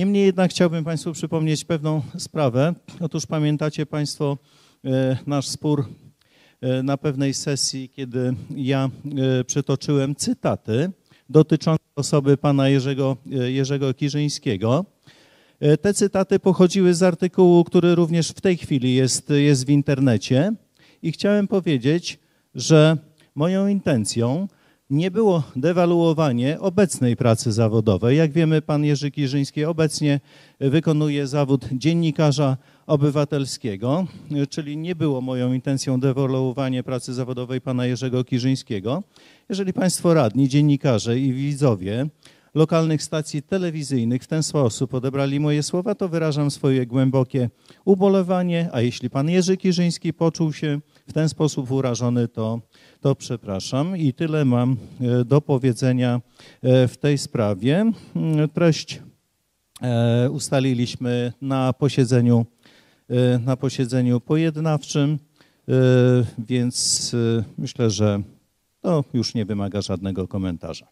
Niemniej jednak chciałbym Państwu przypomnieć pewną sprawę. Otóż pamiętacie Państwo e, nasz spór e, na pewnej sesji, kiedy ja e, przytoczyłem cytaty dotyczące osoby pana Jerzego, Jerzego Kirzyńskiego. Te cytaty pochodziły z artykułu, który również w tej chwili jest, jest w internecie i chciałem powiedzieć, że moją intencją nie było dewaluowanie obecnej pracy zawodowej. Jak wiemy, pan Jerzy Kirzyński obecnie wykonuje zawód dziennikarza obywatelskiego, czyli nie było moją intencją dewaluowanie pracy zawodowej pana Jerzego Kirzyńskiego. Jeżeli państwo radni, dziennikarze i widzowie lokalnych stacji telewizyjnych w ten sposób odebrali moje słowa, to wyrażam swoje głębokie ubolewanie, a jeśli pan Jerzy Kirzyński poczuł się w ten sposób urażony, to, to przepraszam i tyle mam e, do powiedzenia e, w tej sprawie. Mm, treść e, ustaliliśmy na posiedzeniu, na posiedzeniu pojednawczym, więc myślę, że to już nie wymaga żadnego komentarza.